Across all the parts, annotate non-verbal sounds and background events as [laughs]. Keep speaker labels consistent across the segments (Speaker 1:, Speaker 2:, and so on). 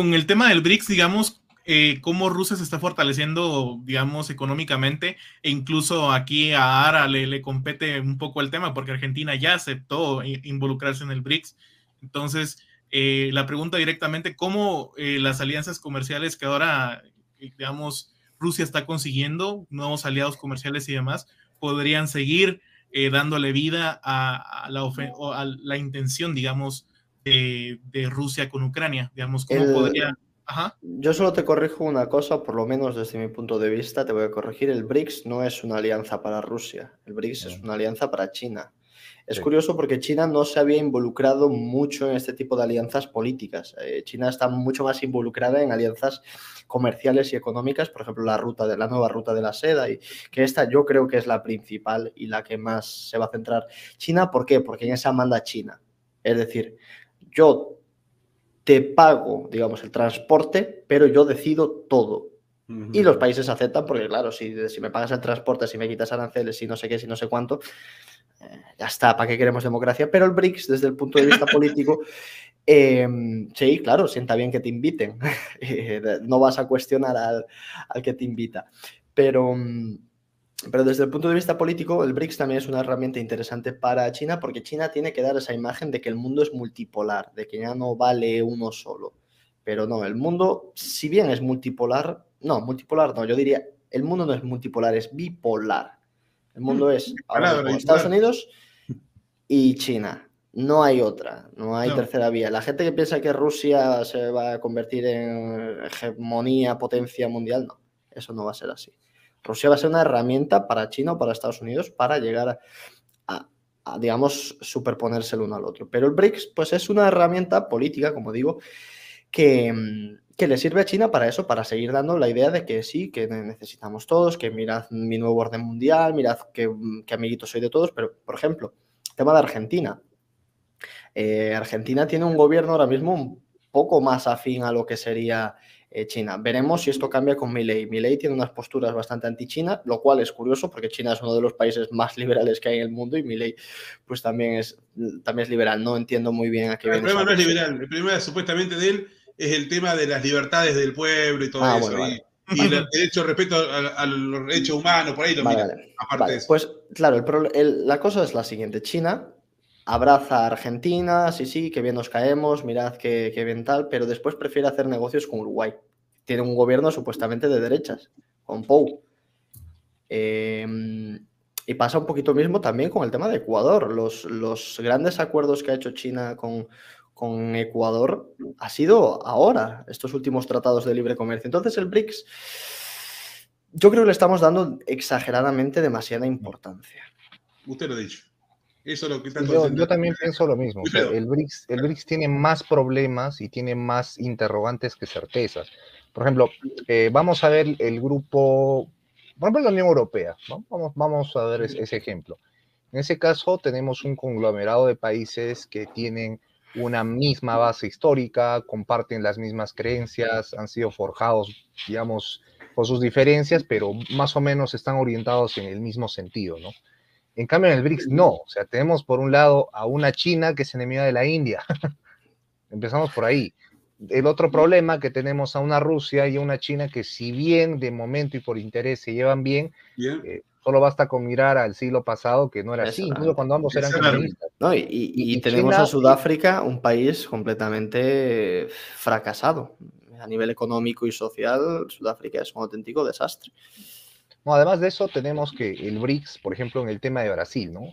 Speaker 1: con el tema del BRICS, digamos, eh, cómo Rusia se está fortaleciendo, digamos, económicamente, e incluso aquí a ARA le, compete un poco el tema, porque Argentina ya aceptó involucrarse en el BRICS. Entonces, eh, la pregunta directamente, ¿cómo eh, las alianzas comerciales que ahora, digamos, Rusia está consiguiendo, nuevos aliados comerciales y demás, podrían seguir dándole vida la a la intención, digamos, de, Rusia con Ucrania? Digamos, ¿cómo podría...?
Speaker 2: Yo solo te corrijo una cosa, por lo menos desde mi punto de vista, te voy a corregir. El BRICS no es una alianza para Rusia, el BRICS es una alianza para China. Es curioso porque China no se había involucrado mucho en este tipo de alianzas políticas. Eh, China está mucho más involucrada en alianzas comerciales y económicas, por ejemplo, la ruta de la nueva ruta de la seda, y que esta yo creo que es la principal y la que más se va a centrar China. ¿Por qué? Porque en esa manda China. Es decir, yo te pago, digamos, el transporte, pero yo decido todo. Y los países aceptan porque, claro, si, me pagas el transporte, si me quitas aranceles, si no sé qué, si no sé cuánto, eh, ya está, ¿para qué queremos democracia? Pero el BRICS, desde el punto de vista [laughs] político, eh, sí, claro, sienta bien que te inviten. [laughs] Eh, no vas a cuestionar al, que te invita. Pero... Mm, pero desde el punto de vista político, el BRICS también es una herramienta interesante para China porque China tiene que dar esa imagen de que el mundo es multipolar, de que ya no vale uno solo. Pero no, el mundo, si bien es multipolar, no, multipolar no, yo diría, el mundo no es multipolar, es bipolar. El mundo mm. es Estados Unidos y China. No hay otra, no hay tercera vía. La gente que piensa que Rusia se va a convertir en hegemonía, potencia mundial, no, eso no va a ser así. Rusia va a ser una herramienta para China o para Estados Unidos para llegar a, digamos, superponerse el uno al otro. Pero el BRICS, pues es una herramienta política, como digo, que, mm, le sirve a China para eso, para seguir dando la idea de que sí, que necesitamos todos, que mirad mi nuevo orden mundial, mirad que, mm, amiguito soy de todos, pero, por ejemplo, tema de Argentina. Eh, Argentina tiene un gobierno ahora mismo un poco más afín a lo que sería eh, China. Veremos si esto cambia con Milei. Milei tiene unas posturas bastante anti-China, lo cual es curioso porque China es uno de los países más [laughs] liberales que hay en el mundo y Milei pues también es, también es liberal. No entiendo muy bien a qué viene. El problema no es liberal.
Speaker 1: El problema supuestamente de él es el tema de las libertades del pueblo y todo ah, eso. y el derecho respeto a, los derechos
Speaker 2: humanos, por ahí lo aparte de eso. Pues claro, la cosa es la siguiente. China abraza a Argentina, sí, sí, qué bien nos caemos, mirad qué, qué bien tal, pero después prefiere hacer negocios con Uruguay. Tiene un gobierno supuestamente de derechas, con Pou. Em, y pasa un poquito mismo también con el tema de Ecuador. Los, grandes acuerdos que ha hecho China con, con Ecuador ha sido ahora, estos últimos tratados de libre comercio. Entonces el BRICS, yo creo que le estamos dando exageradamente demasiada importancia.
Speaker 1: Usted lo ha dicho yo, también pienso lo mismo. el, BRICS, el BRICS tiene más problemas y tiene más interrogantes que certezas. Por ejemplo, eh, vamos a ver el grupo, por ejemplo, la Unión Europea. ¿no? Vamos, vamos a ver ese ejemplo. En ese caso, tenemos un conglomerado de países que tienen una misma base histórica, comparten las mismas creencias, han sido forjados, digamos, por sus diferencias, pero más o menos están orientados en el mismo sentido, ¿no? En cambio, en el BRICS no. O sea, tenemos por un lado a una China que es enemiga de la India. [laughs] Empezamos por ahí. El otro problema que tenemos a una Rusia y a una China que si bien de momento y por interés se llevan bien, eh, solo basta con mirar al siglo pasado que no era así, ah, incluso cuando ambos eran comunistas.
Speaker 2: y, tenemos a Sudáfrica, un país completamente eh, fracasado. A nivel económico y social, Sudáfrica es un auténtico desastre.
Speaker 1: No, además de eso, tenemos que el BRICS, por ejemplo, en el tema de Brasil, ¿no?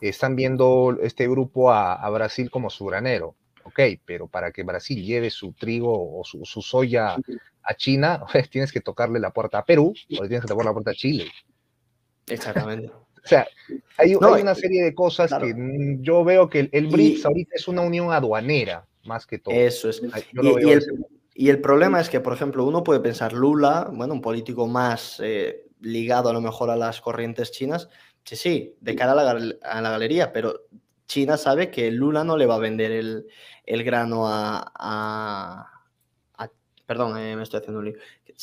Speaker 1: Están viendo este grupo a, Brasil como su granero, ok, pero para que Brasil lleve su trigo o su, soya a China, [laughs] pues, tienes que tocarle la puerta a Perú o tienes que tocar la puerta a Chile. Exactamente. [laughs] O sea, hay, una eh, serie de cosas que yo veo
Speaker 2: que el, BRICS ahorita es una unión aduanera, más que todo. Eso es. y, el, y, el, problema es que, por ejemplo, uno puede pensar Lula, bueno, un político más eh, ligado a lo mejor a las corrientes chinas, sí, sí, de cara a la, galería, pero China sabe que Lula no le va a vender el, grano a, Perdón, eh, me estoy haciendo un lío.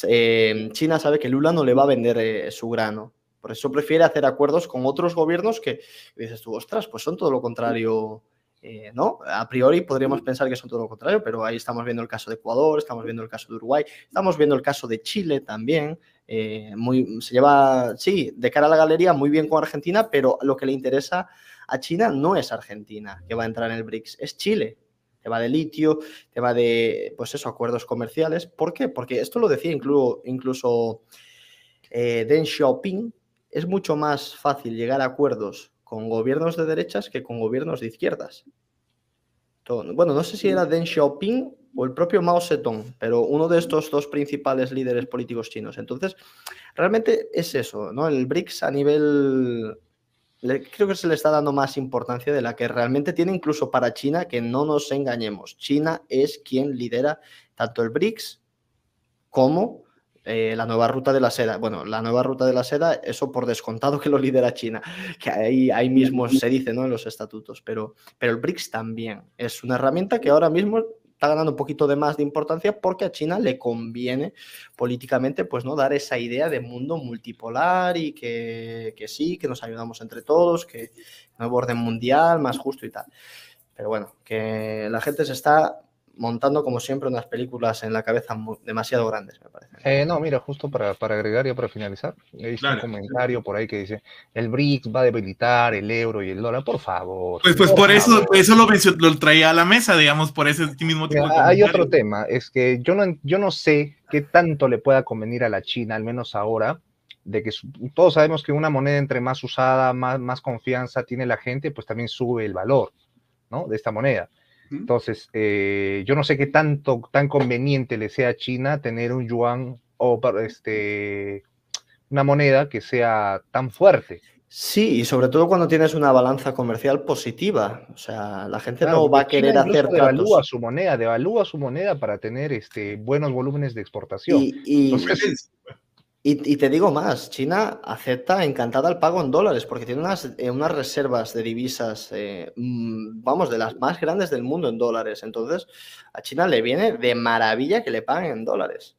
Speaker 2: Em, China sabe que Lula no le va a vender eh, su grano. Por eso prefiere hacer acuerdos con otros gobiernos que dices tú, ostras, pues son todo lo contrario eh, ¿no? A priori podríamos pensar que son todo lo contrario, pero ahí estamos viendo el caso de Ecuador, estamos viendo el caso de Uruguay, estamos viendo el caso de Chile también. Eh, se lleva, sí, de cara a la galería, muy bien con Argentina, pero lo que le interesa a China no es Argentina, que va a entrar en el BRICS, es Chile. va de litio, va de, pues eso, acuerdos comerciales. ¿Por qué? Porque esto lo decía incluso, incluso eh, Deng Xiaoping, es mucho más fácil llegar a acuerdos con gobiernos de derechas que con gobiernos de izquierdas. bueno, no sé si era Deng Xiaoping o el propio Mao Zedong, pero uno de estos dos principales líderes políticos chinos. Entonces, realmente es eso, ¿no? El BRICS a nivel creo que se le está dando más importancia de la que realmente tiene incluso para China, que no nos engañemos. China es quien lidera tanto el BRICS como eh, la nueva ruta de la seda. Bueno, la nueva ruta de la seda, eso por descontado que lo lidera China, [laughs] que ahí, mismo se dice ¿no? en los estatutos, pero, pero el BRICS también es una herramienta que ahora mismo está ganando un poquito de más de importancia porque a China le conviene políticamente pues no dar esa idea de mundo multipolar y que, que sí, que nos ayudamos entre todos, que nuevo orden mundial, más justo y tal. Pero bueno, que la gente se está montando, como siempre, unas películas en la cabeza demasiado grandes, me parece. Eh, no, mira, justo para, para agregar y para finalizar, le hice un
Speaker 1: comentario por ahí que dice, el BRICS va a debilitar el euro y el dólar, por favor. Pues, pues por, eso, eso lo, lo, traía a la mesa, digamos, por ese mismo tipo Hay otro tema, es que yo no, yo no sé qué tanto le pueda convenir a la China, al menos ahora, de que todos sabemos que una moneda entre más usada, más, más confianza tiene la gente, pues también sube el valor, ¿no? De esta moneda. Entonces, eh, yo no sé qué tanto, tan conveniente le sea a China tener un yuan o este, una moneda que
Speaker 2: sea tan fuerte. Sí, y sobre todo cuando tienes una balanza comercial positiva. O sea, la gente no va a querer hacer tratos. Devalúa
Speaker 1: su moneda, devalúa su moneda para tener este,
Speaker 2: buenos volúmenes de exportación. Y, te digo más, China acepta encantada el pago en dólares porque tiene unas, eh, unas reservas de divisas, eh, mm, vamos, de las más grandes del mundo en dólares. Entonces, a China le viene de maravilla que le paguen en dólares.